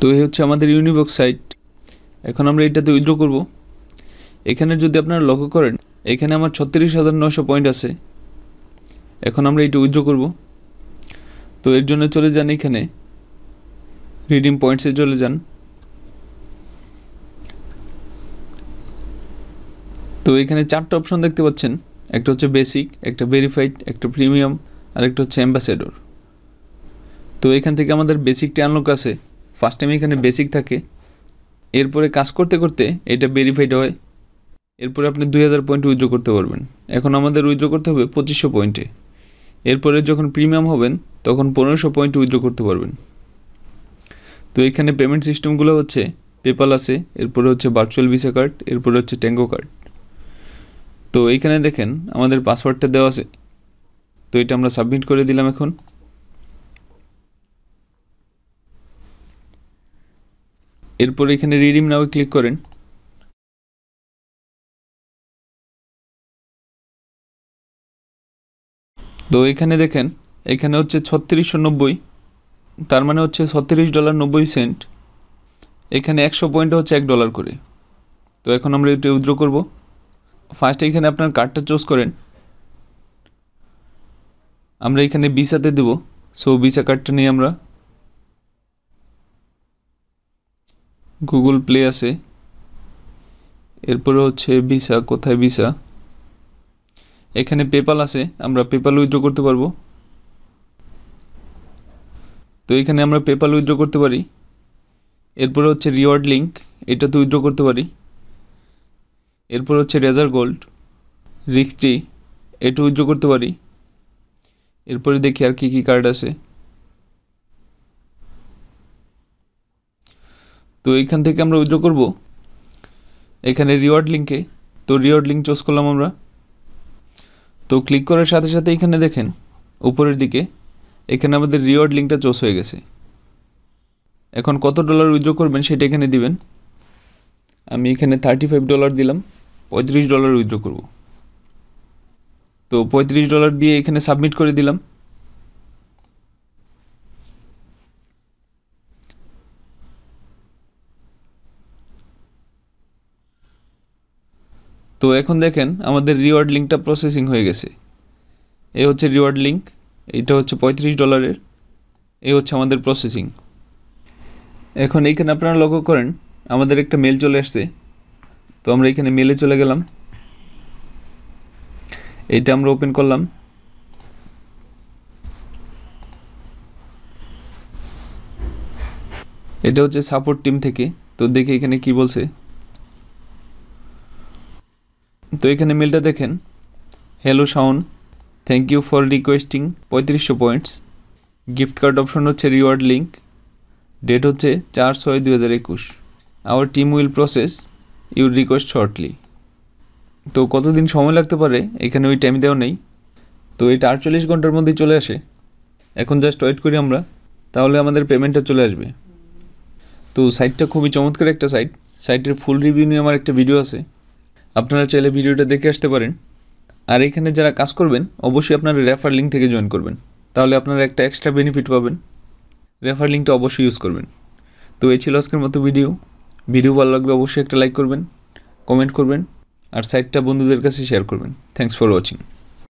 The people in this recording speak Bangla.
তো এই হচ্ছে আমাদের ইউনিবক্স সাইট এখন আমরা এটাতে উইথড্র করব এখানে যদি আপনারা লক্ষ্য করেন এখানে আমার ছত্রিশ হাজার নশো পয়েন্ট আছে এখন আমরা এটা উইড্রো করব তো এর জন্য চলে যান এখানে রিডিম পয়েন্টসে চলে যান তো এখানে চারটা অপশন দেখতে পাচ্ছেন একটা হচ্ছে বেসিক একটা ভেরিফাইড একটা প্রিমিয়াম আর একটা হচ্ছে অ্যাম্বাসেডর তো এখান থেকে আমাদের বেসিকটা আনলক আছে ফার্স্ট টাইম এখানে বেসিক থাকে এরপরে কাজ করতে করতে এটা ভেরিফাইড হয় এরপরে আপনি দুই হাজার পয়েন্ট উইথড্র করতে পারবেন এখন আমাদের উইথড্র করতে হবে পঁচিশশো পয়েন্টে এরপরে যখন প্রিমিয়াম হবেন তখন পনেরোশো পয়েন্ট উইথড্র করতে পারবেন তো এখানে পেমেন্ট সিস্টেমগুলো হচ্ছে পেপাল আছে এরপরে হচ্ছে ভার্চুয়াল ভিসা কার্ড এরপরে হচ্ছে ট্যাঙ্গো কার্ড তো এইখানে দেখেন আমাদের পাসওয়ার্ডটা দেওয়া আছে তো এটা আমরা সাবমিট করে দিলাম এখন এরপর এখানে রিডিম নাও ক্লিক করেন তো এখানে দেখেন এখানে হচ্ছে ছত্রিশশো নব্বই তার মানে হচ্ছে ছত্রিশ ডলার নব্বই সেন্ট এখানে একশো পয়েন্ট হচ্ছে এক ডলার করে তো এখন আমরা এটা উইথড্র করব ফার্স্ট এখানে আপনার কার্ডটা চুজ করেন আমরা এখানে বিসাতে দেব সো বিসা কার্ডটা নিয়ে আমরা গুগল প্লে আছে এরপরে হচ্ছে ভিসা কোথায় ভিসা এখানে পেপাল আছে আমরা পেপাল উইথড্র করতে পারবো তো এখানে আমরা পেপাল উইথড্র করতে পারি এরপরে হচ্ছে রিওয়ার্ড লিঙ্ক এটা তো উইথড্র করতে পারি এরপর হচ্ছে রেজার গোল্ড রিক্সটি এটা উইথড্র করতে পারি এরপরে দেখি আর কি কি কার্ড আছে তো এইখান থেকে আমরা উইড্রো করব এখানে রিওয়ার্ড লিঙ্কে তো রিওয়ার্ড লিঙ্ক চুজ করলাম আমরা তো ক্লিক করার সাথে সাথে এখানে দেখেন উপরের দিকে এখানে আমাদের রিওয়ার্ড লিঙ্কটা চুজ হয়ে গেছে এখন কত ডলার উইড্রো করবেন সেটা এখানে দিবেন আমি এখানে থার্টি ফাইভ ডলার দিলাম পঁয়ত্রিশ ডলার উইড্রো করব তো পঁয়ত্রিশ ডলার দিয়ে এখানে সাবমিট করে দিলাম তো এখন দেখেন আমাদের রিওয়ার্ড লিঙ্কটা প্রসেসিং হয়ে গেছে এ হচ্ছে রিওয়ার্ড লিঙ্ক এইটা হচ্ছে পঁয়ত্রিশ ডলারের এই হচ্ছে আমাদের প্রসেসিং এখন এইখানে আপনারা লক্ষ্য করেন আমাদের একটা মেল চলে আসছে তো আমরা এখানে মেলে চলে গেলাম এইটা আমরা ওপেন করলাম এটা হচ্ছে সাপোর্ট টিম থেকে তো দেখি এখানে কি বলছে তো এখানে মিলটা দেখেন hello Shaon thank you for requesting পঁয়ত্রিশশো পয়েন্টস গিফট কার্ড অপশন হচ্ছে রিওয়ার্ড লিঙ্ক ডেট হচ্ছে চার ছয় দু হাজার একুশ our team will process your request shortly তো কতদিন সময় লাগতে পারে এখানে ওই টাইম দেওয়া নেই তো এটা আটচল্লিশ ঘন্টার মধ্যেই চলে আসে এখন জাস্ট ওয়েট করি আমরা তাহলে আমাদের পেমেন্টটা চলে আসবে তো সাইটটা খুবই চমৎকার একটা সাইট সাইটের ফুল রিভিউ নিয়ে আমার একটা ভিডিও আছে আপনারা চাইলে ভিডিওটা দেখে আসতে পারেন আর এখানে যারা কাজ করবেন অবশ্যই আপনারা রেফার লিঙ্ক থেকে জয়েন করবেন তাহলে আপনারা একটা এক্সট্রা বেনিফিট পাবেন রেফার লিঙ্কটা অবশ্যই ইউজ করবেন তো এই ছিল আজকের মতো ভিডিও ভিডিও ভালো লাগবে অবশ্যই একটা লাইক করবেন কমেন্ট করবেন আর সাইটটা বন্ধুদের কাছে শেয়ার করবেন থ্যাংকস ফর ওয়াচিং